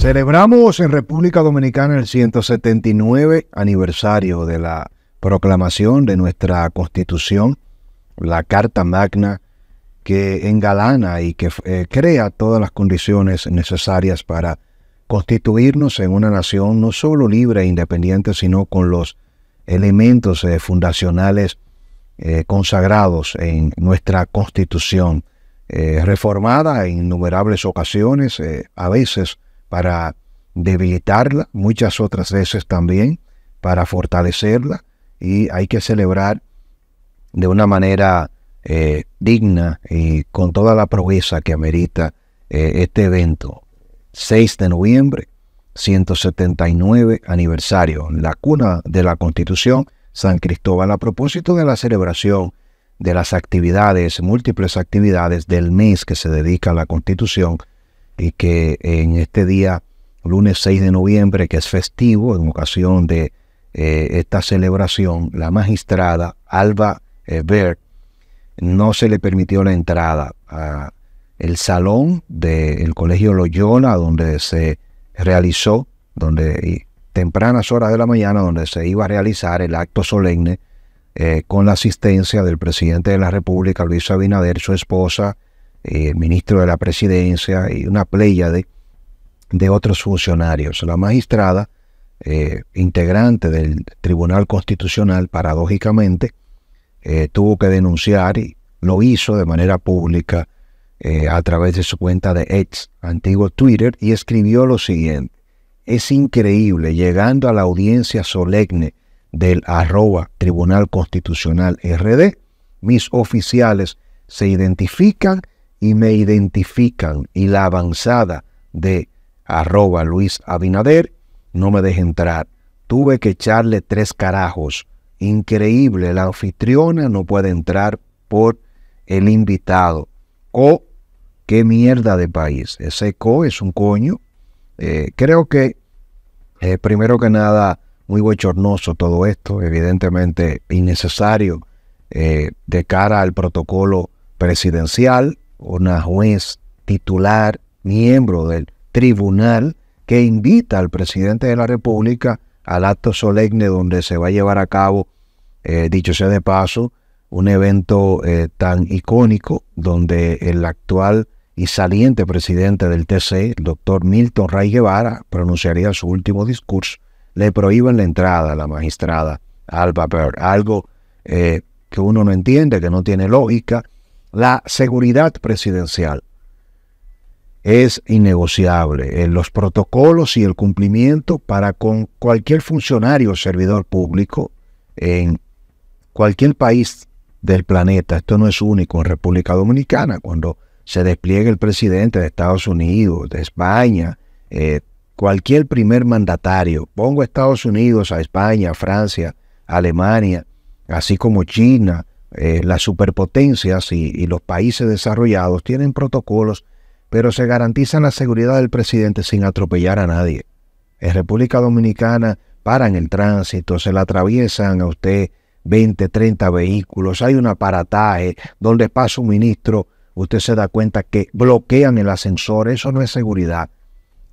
Celebramos en República Dominicana el 179 aniversario de la proclamación de nuestra Constitución, la Carta Magna, que engalana y que eh, crea todas las condiciones necesarias para constituirnos en una nación no solo libre e independiente, sino con los elementos eh, fundacionales eh, consagrados en nuestra Constitución, reformada en innumerables ocasiones, a veces para debilitarla, muchas otras veces también, para fortalecerla y hay que celebrar de una manera eh, digna y con toda la proeza que amerita eh, este evento. 6 de noviembre, 179 aniversario, la cuna de la Constitución, San Cristóbal, a propósito de la celebración de las actividades, múltiples actividades del mes que se dedica a la Constitución, y que en este día, lunes 6 de noviembre, que es festivo en ocasión de eh, esta celebración, la magistrada Alba eh, Berg no se le permitió la entrada al salón del Colegio Loyola, donde se realizó, donde tempranas horas de la mañana, donde se iba a realizar el acto solemne eh, con la asistencia del presidente de la República, Luis Abinader, su esposa, el eh, ministro de la presidencia y una playa de, de otros funcionarios. La magistrada, eh, integrante del Tribunal Constitucional, paradójicamente, eh, tuvo que denunciar y lo hizo de manera pública a través de su cuenta de ex, antiguo Twitter, y escribió lo siguiente. Es increíble, llegando a la audiencia solemne del arroba Tribunal Constitucional RD, mis oficiales se identifican y me identifican y la avanzada de arroba Luis Abinader no me deja entrar. Tuve que echarle tres carajos. Increíble, la anfitriona no puede entrar por el invitado. O qué mierda de país. Ese co es un coño. Eh, creo que, eh, primero que nada, muy bochornoso todo esto, evidentemente innecesario eh, de cara al protocolo presidencial una juez titular, miembro del tribunal, que invita al presidente de la República al acto solemne donde se va a llevar a cabo, eh, dicho sea de paso, un evento eh, tan icónico donde el actual y saliente presidente del TC, el doctor Milton Ray Guevara, pronunciaría su último discurso, le prohíben la entrada a la magistrada Alba Bird, algo eh, que uno no entiende, que no tiene lógica, la seguridad presidencial es innegociable. Los protocolos y el cumplimiento para con cualquier funcionario o servidor público en cualquier país del planeta, esto no es único en República Dominicana, cuando se despliega el presidente de Estados Unidos, de España, eh, cualquier primer mandatario, pongo Estados Unidos, a España, a Francia, a Alemania, así como China, eh, las superpotencias y, los países desarrollados tienen protocolos, pero se garantizan la seguridad del presidente sin atropellar a nadie. En República Dominicana paran el tránsito, se le atraviesan a usted 20, 30 vehículos, hay un aparataje donde pasa un ministro, usted se da cuenta que bloquean el ascensor, eso no es seguridad.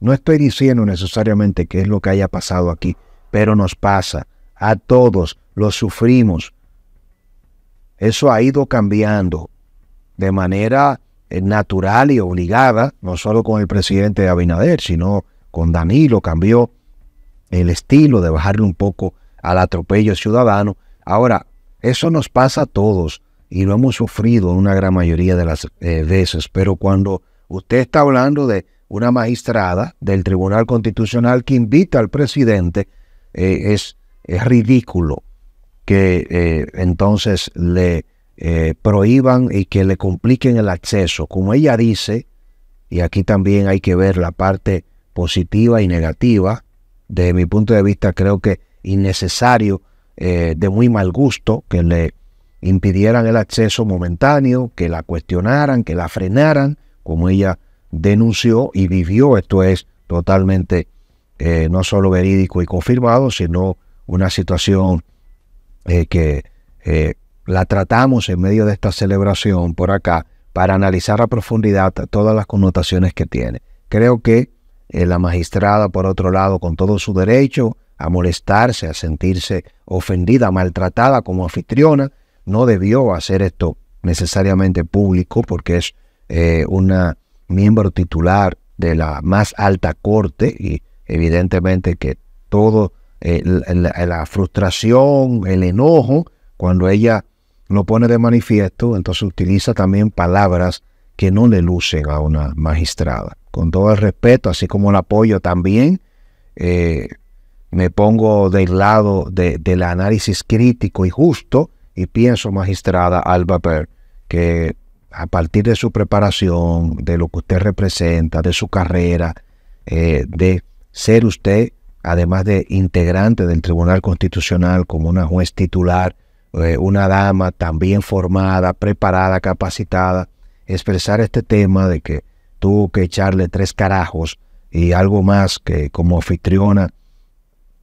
No estoy diciendo necesariamente que es lo que haya pasado aquí, pero nos pasa, a todos lo sufrimos eso ha ido cambiando de manera eh, natural y obligada, no solo con el presidente Abinader, sino con Danilo, cambió el estilo de bajarle un poco al atropello ciudadano. Ahora, eso nos pasa a todos y lo hemos sufrido una gran mayoría de las eh, veces, pero cuando usted está hablando de una magistrada del Tribunal Constitucional que invita al presidente, eh, es ridículo que eh, entonces le eh, prohíban y que le compliquen el acceso. Como ella dice, y aquí también hay que ver la parte positiva y negativa, desde mi punto de vista creo que innecesario, eh, de muy mal gusto, que le impidieran el acceso momentáneo, que la cuestionaran, que la frenaran, como ella denunció y vivió. Esto es totalmente no solo verídico y confirmado, sino una situación eh, que eh, la tratamos en medio de esta celebración por acá para analizar a profundidad todas las connotaciones que tiene. Creo que eh, la magistrada, por otro lado, con todo su derecho a molestarse, a sentirse ofendida, maltratada como anfitriona, no debió hacer esto necesariamente público porque es una miembro titular de la más alta corte y evidentemente que todo eh, la, frustración, el enojo, cuando ella lo pone de manifiesto, entonces utiliza también palabras que no le lucen a una magistrada. Con todo el respeto, así como el apoyo también, eh, me pongo del lado del análisis crítico y justo y pienso, magistrada Alba per que a partir de su preparación, de lo que usted representa, de su carrera, eh, de ser usted además de integrante del Tribunal Constitucional como una juez titular, eh, una dama también formada, preparada, capacitada, expresar este tema de que tuvo que echarle tres carajos y algo más que como anfitriona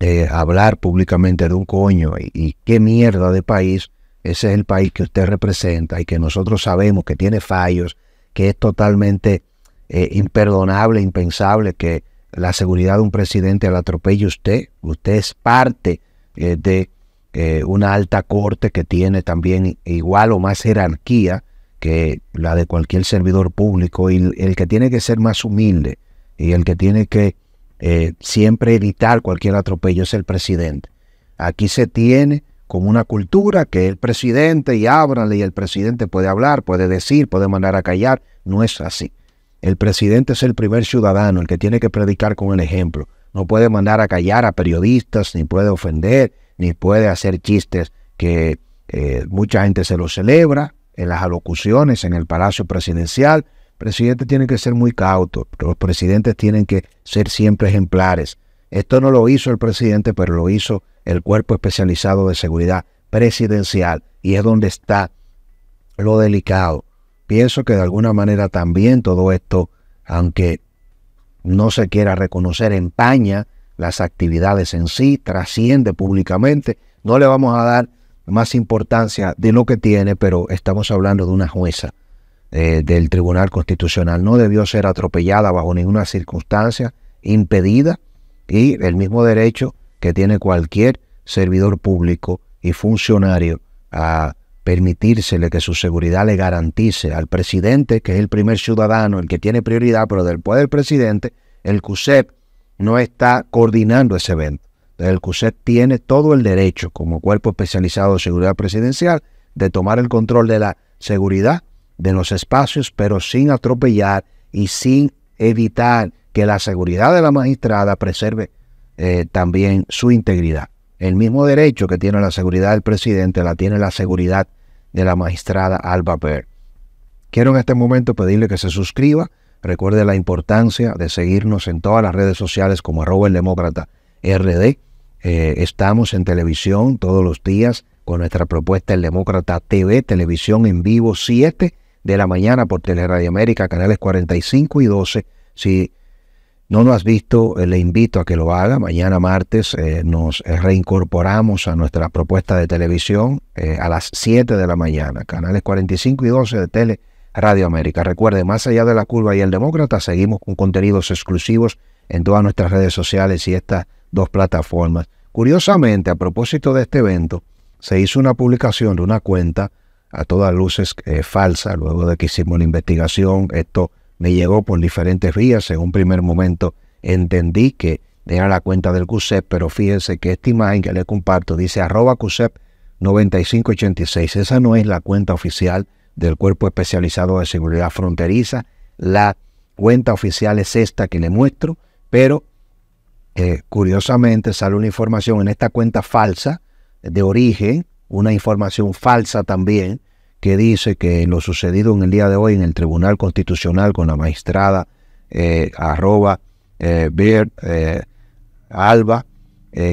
eh, hablar públicamente de un coño y, qué mierda de país, ese es el país que usted representa y que nosotros sabemos que tiene fallos, que es totalmente eh, imperdonable, impensable que la seguridad de un presidente al atropello usted. Usted es parte eh, de eh, una alta corte que tiene también igual o más jerarquía que la de cualquier servidor público y el, que tiene que ser más humilde y el que tiene que eh, siempre evitar cualquier atropello es el presidente. Aquí se tiene como una cultura que el presidente y ábranle y el presidente puede hablar, puede decir, puede mandar a callar. No es así. El presidente es el primer ciudadano, el que tiene que predicar con el ejemplo. No puede mandar a callar a periodistas, ni puede ofender, ni puede hacer chistes que eh, mucha gente se los celebra en las alocuciones, en el Palacio Presidencial. El presidente tiene que ser muy cauto, los presidentes tienen que ser siempre ejemplares. Esto no lo hizo el presidente, pero lo hizo el Cuerpo Especializado de Seguridad Presidencial y es donde está lo delicado pienso que de alguna manera también todo esto, aunque no se quiera reconocer, empaña las actividades en sí, trasciende públicamente. No le vamos a dar más importancia de lo que tiene, pero estamos hablando de una jueza eh, del Tribunal Constitucional. No debió ser atropellada bajo ninguna circunstancia, impedida, y el mismo derecho que tiene cualquier servidor público y funcionario a permitírsele que su seguridad le garantice al presidente, que es el primer ciudadano, el que tiene prioridad, pero después del presidente, el CUSEP no está coordinando ese evento. el CUSEP tiene todo el derecho, como cuerpo especializado de seguridad presidencial, de tomar el control de la seguridad de los espacios, pero sin atropellar y sin evitar que la seguridad de la magistrada preserve eh, también su integridad. El mismo derecho que tiene la seguridad del presidente la tiene la seguridad de la magistrada Alba Pérez. Quiero en este momento pedirle que se suscriba. Recuerde la importancia de seguirnos en todas las redes sociales como arroba el demócrata RD. Eh, estamos en televisión todos los días con nuestra propuesta El Demócrata TV, televisión en vivo 7 de la mañana por Teleradio América, canales 45 y 12. Si no lo has visto, eh, le invito a que lo haga. Mañana martes eh, nos eh, reincorporamos a nuestra propuesta de televisión a las 7 de la mañana, canales 45 y 12 de Tele Radio América. Recuerde, más allá de la curva y el demócrata, seguimos con contenidos exclusivos en todas nuestras redes sociales y estas dos plataformas. Curiosamente, a propósito de este evento, se hizo una publicación de una cuenta a todas luces falsa, luego de que hicimos la investigación, esto me llegó por diferentes vías. En un primer momento entendí que era la cuenta del CUSEP, pero fíjense que esta imagen que le comparto dice arroba CUSEP 9586. Esa no es la cuenta oficial del Cuerpo Especializado de Seguridad Fronteriza. La cuenta oficial es esta que le muestro, pero eh, curiosamente sale una información en esta cuenta falsa de origen, una información falsa también, que dice que lo sucedido en el día de hoy en el Tribunal Constitucional con la magistrada eh, arroba eh, eh, Alba,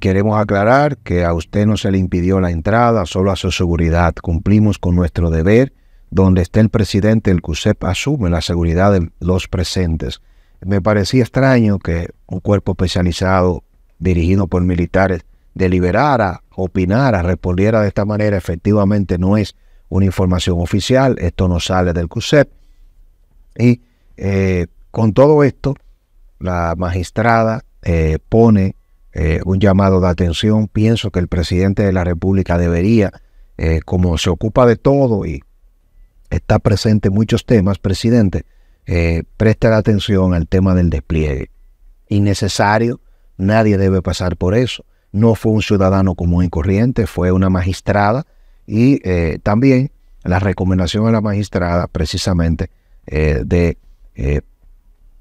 queremos aclarar que a usted no se le impidió la entrada, solo a su seguridad. Cumplimos con nuestro deber. Donde esté el presidente, el CUSEP asume la seguridad de los presentes. Me parecía extraño que un cuerpo especializado dirigido por militares deliberara, opinara, respondiera de esta manera. Efectivamente no es una información oficial, esto no sale del CUSEP. Y eh, con todo esto, la magistrada eh, pone eh, un llamado de atención. Pienso que el presidente de la República debería, como se ocupa de todo y está presente en muchos temas, presidente, preste la atención al tema del despliegue. Innecesario, nadie debe pasar por eso. No fue un ciudadano común y corriente, fue una magistrada y eh, también la recomendación de la magistrada precisamente eh, de eh,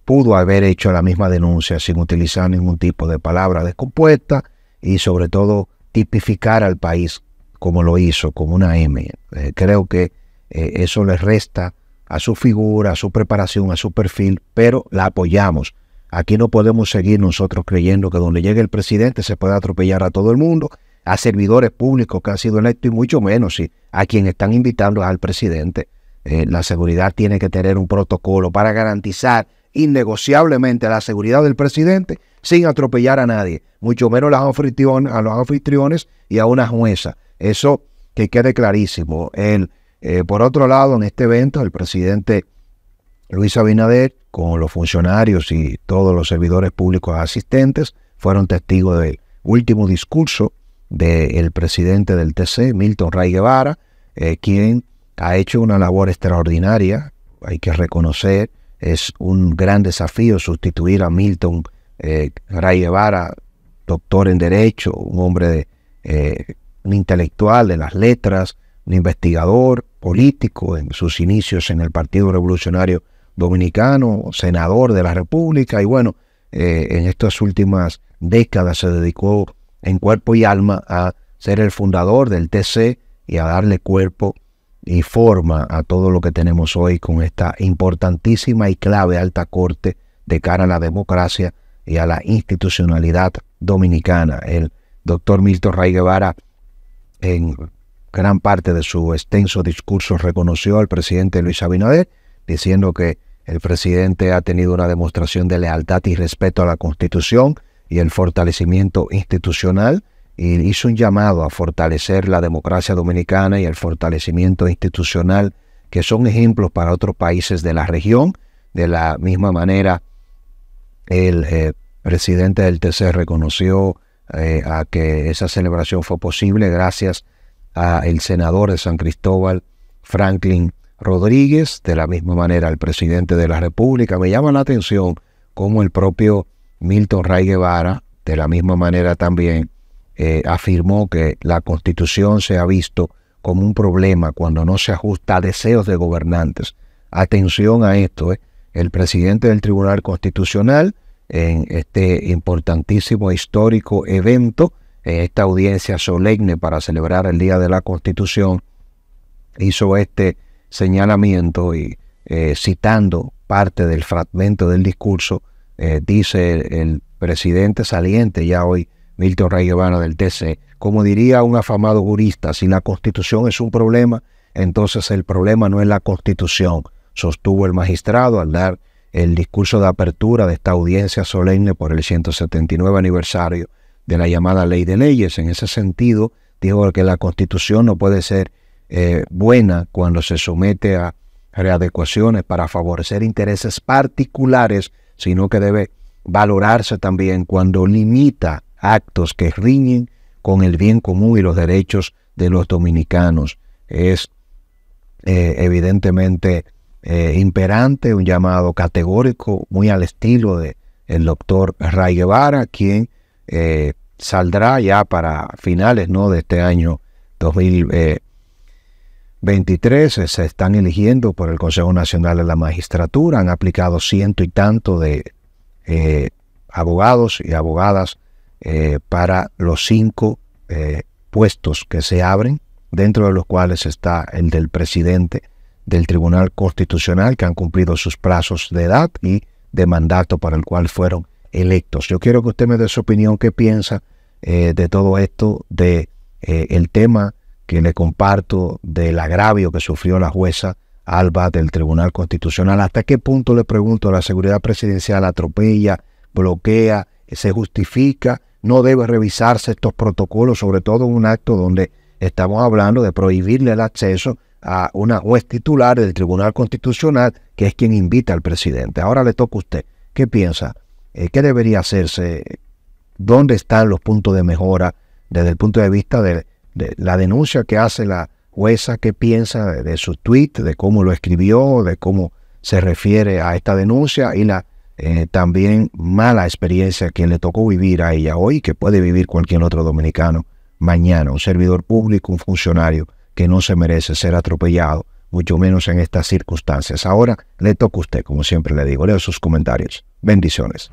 pudo haber hecho la misma denuncia sin utilizar ningún tipo de palabra descompuesta y sobre todo tipificar al país como lo hizo, como una M. creo que eso le resta a su figura, a su preparación, a su perfil, pero la apoyamos. Aquí no podemos seguir nosotros creyendo que donde llegue el presidente se puede atropellar a todo el mundo a servidores públicos que han sido electos y mucho menos a quien están invitando al presidente. Eh, la seguridad tiene que tener un protocolo para garantizar innegociablemente la seguridad del presidente sin atropellar a nadie, mucho menos a los anfitriones y a una jueza. Eso que quede clarísimo. El, eh, por otro lado, en este evento, el presidente Luis Abinader, con los funcionarios y todos los servidores públicos asistentes, fueron testigos del último discurso del presidente del TC, Milton Ray Guevara, eh, quien ha hecho una labor extraordinaria, hay que reconocer, es un gran desafío sustituir a Milton eh, Ray Guevara, doctor en Derecho, un hombre, de, eh, un intelectual de las letras, un investigador político en sus inicios en el Partido Revolucionario Dominicano, senador de la República y bueno, en estas últimas décadas se dedicó en cuerpo y alma a ser el fundador del TC y a darle cuerpo y forma a todo lo que tenemos hoy con esta importantísima y clave alta corte de cara a la democracia y a la institucionalidad dominicana. El doctor Milton Ray Guevara, en gran parte de su extenso discurso, reconoció al presidente Luis Abinader, diciendo que el presidente ha tenido una demostración de lealtad y respeto a la Constitución, y el fortalecimiento institucional. Y hizo un llamado a fortalecer la democracia dominicana y el fortalecimiento institucional, que son ejemplos para otros países de la región. De la misma manera, el eh, presidente del TC reconoció eh, a que esa celebración fue posible gracias a el senador de San Cristóbal, Franklin Rodríguez, de la misma manera el presidente de la República. Me llama la atención cómo el propio Milton Ray Guevara, de la misma manera también, eh, afirmó que la constitución se ha visto como un problema cuando no se ajusta a deseos de gobernantes. Atención a esto, eh. el presidente del Tribunal Constitucional, en este importantísimo e histórico evento, en esta audiencia solemne para celebrar el Día de la Constitución, hizo este señalamiento y eh, citando parte del fragmento del discurso eh, dice el, presidente saliente ya hoy, Milton Rey del TC, como diría un afamado jurista, si la constitución es un problema, entonces el problema no es la constitución, sostuvo el magistrado al dar el discurso de apertura de esta audiencia solemne por el 179 aniversario de la llamada ley de leyes. En ese sentido, dijo que la constitución no puede ser eh, buena cuando se somete a readecuaciones para favorecer intereses particulares sino que debe valorarse también cuando limita actos que riñen con el bien común y los derechos de los dominicanos. Es eh, evidentemente eh, imperante, un llamado categórico, muy al estilo del el doctor Ray Guevara, quien eh, saldrá ya para finales ¿no? de este año 2020 23 eh, se están eligiendo por el Consejo Nacional de la Magistratura, han aplicado ciento y tanto de eh, abogados y abogadas eh, para los cinco puestos que se abren, dentro de los cuales está el del presidente del Tribunal Constitucional, que han cumplido sus plazos de edad y de mandato para el cual fueron electos. Yo quiero que usted me dé su opinión, qué piensa de todo esto, de el tema que le comparto del agravio que sufrió la jueza Alba del Tribunal Constitucional. ¿Hasta qué punto le pregunto la seguridad presidencial atropella, bloquea, se justifica? ¿No debe revisarse estos protocolos, sobre todo en un acto donde estamos hablando de prohibirle el acceso a una juez titular del Tribunal Constitucional, que es quien invita al presidente? Ahora le toca a usted. ¿Qué piensa? Eh, ¿Qué debería hacerse? ¿Dónde están los puntos de mejora desde el punto de vista del la denuncia que hace la jueza, qué piensa de, su tweet, de cómo lo escribió, de cómo se refiere a esta denuncia y la eh, también mala experiencia que le tocó vivir a ella hoy, que puede vivir cualquier otro dominicano mañana, un servidor público, un funcionario que no se merece ser atropellado, mucho menos en estas circunstancias. Ahora le toca a usted, como siempre le digo, leo sus comentarios. Bendiciones.